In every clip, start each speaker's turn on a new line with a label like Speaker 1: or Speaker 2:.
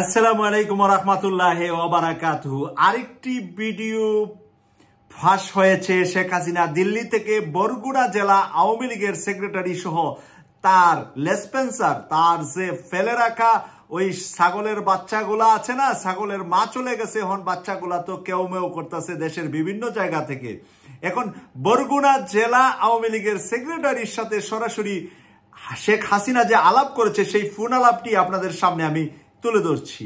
Speaker 1: আসসালামু আলাইকুম রহমতুল্লাহ ওবারাকাতহু আরেকটি ভিডিও ফাঁস হয়েছে শেখ হাসিনা দিল্লি থেকে বরগুড়া জেলা আওয়ামী লীগের সেক্রেটারি সহ তার লেসপেন্সার তার যে ফেলে রাখা ওই ছাগলের বাচ্চাগুলা আছে না ছাগলের মা চলে গেছে হন বাচ্চাগুলা তো কেউ মেউ করতেছে দেশের বিভিন্ন জায়গা থেকে এখন বরগুনা জেলা আওয়ামী লীগের সেক্রেটারির সাথে সরাসরি শেখ হাসিনা যে আলাপ করেছে সেই ফোন আলাপটি আপনাদের সামনে আমি তুলে ধরছি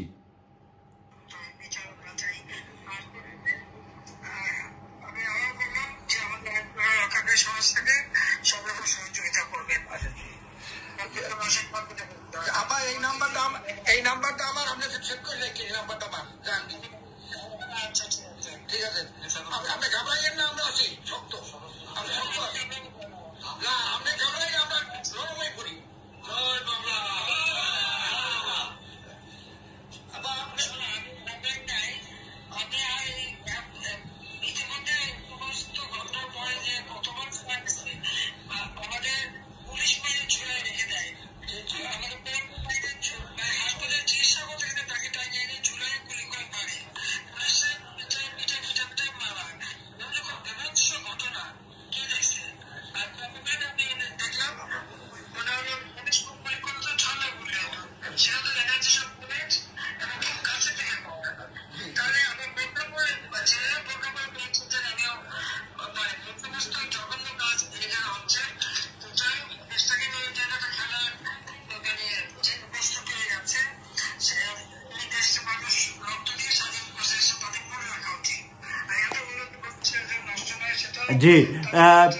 Speaker 1: জি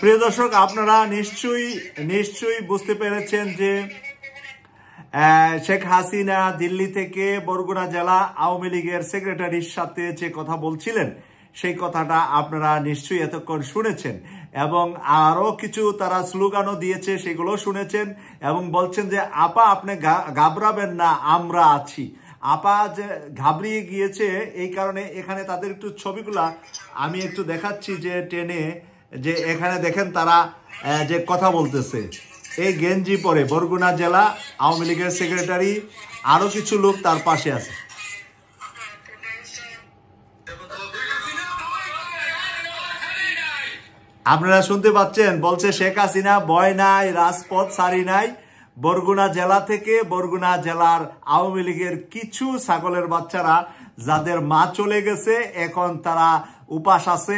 Speaker 1: প্রিয় দর্শক আপনারা নিশ্চয়ই নিশ্চয়ই বুঝতে পেরেছেন যে শেখ হাসিনা দিল্লি থেকে বরগুনা জেলা আওয়ামী লীগের সেক্রেটারির সাথে যে কথা বলছিলেন সেই কথাটা আপনারা নিশ্চয়ই এতক্ষণ শুনেছেন এবং আরও কিছু তারা স্লোগানও দিয়েছে সেগুলো শুনেছেন এবং বলছেন যে আপা আপনি ঘাবড়াবেন না আমরা আছি আপা যে ঘাবড়িয়ে গিয়েছে এই কারণে এখানে তাদের একটু ছবিগুলা আমি একটু দেখাচ্ছি যে ট্রেনে যে এখানে দেখেন তারা যে কথা বলতেছে এই গেঞ্জি পরে বরগুনা জেলা আওয়ামী লীগের সেক্রেটারি আরও কিছু লোক তার পাশে আছে আপনারা শুনতে পাচ্ছেন বলছে শেখ হাসিনা বয় নাই রাজপথ সারি নাই বরগুনা জেলা থেকে বরগুনা জেলার আওয়ামী লীগের কিছু ছাগলের বাচ্চারা যাদের মা চলে গেছে এখন তারা উপাস আছে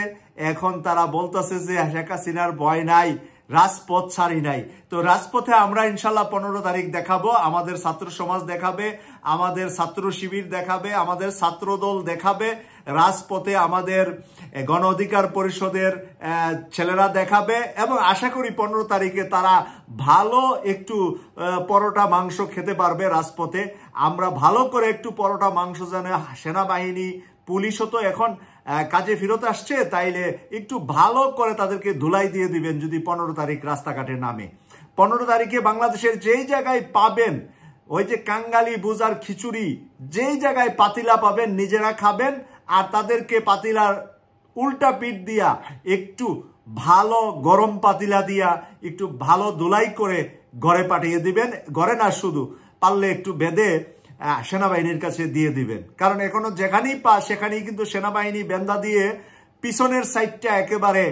Speaker 1: এখন তারা বলতেছে যে শেখ হাসিনার ভয় নাই রাজপথ ছাড়ি নাই তো রাজপথে আমরা ইনশাল্লাহ পনেরো তারিখ দেখাবো আমাদের ছাত্র সমাজ দেখাবে আমাদের ছাত্র শিবির দেখাবে আমাদের ছাত্রদল দেখাবে রাজপথে আমাদের গণ অধিকার পরিষদের ছেলেরা দেখাবে এবং আশা করি পনেরো তারিখে তারা ভালো একটু পরোটা মাংস খেতে পারবে রাজপথে আমরা ভালো করে একটু পরোটা মাংস যেন সেনাবাহিনী পুলিশও তো এখন কাজে ফেরত আসছে তাইলে একটু ভালো করে তাদেরকে ধুলাই দিয়ে দিবেন যদি পনেরো তারিখ রাস্তাঘাটে নামে পনেরো তারিখে বাংলাদেশের যেই জায়গায় পাবেন ওই যে কাঙ্গালি বুজার খিচুড়ি যেই জায়গায় পাতিলা পাবেন নিজেরা খাবেন আর তাদেরকে পাতিলার উল্টা পিঠ দিয়া একটু ভালো গরম পাতিলা দিয়া একটু ভালো ধুলাই করে ঘরে পাঠিয়ে দিবেন ঘরে না শুধু পারলে একটু বেঁধে হ্যাঁ, সেনাবাহিনীর কাছে দিয়ে দিবেন কারণ এখনো যেখানেই পা সেখানেই কিন্তু সেনাবাহিনী বেন্দা দিয়ে পিছনের সাইডটা একেবারে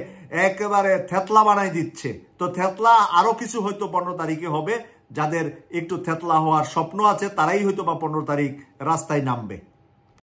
Speaker 1: একেবারে থেতলা বানাই দিচ্ছে তো থেতলা আরও কিছু হয়তো পনেরো তারিখে হবে যাদের একটু থেতলা হওয়ার স্বপ্ন আছে তারাই হয়তো বা পনেরো তারিখ রাস্তায় নামবে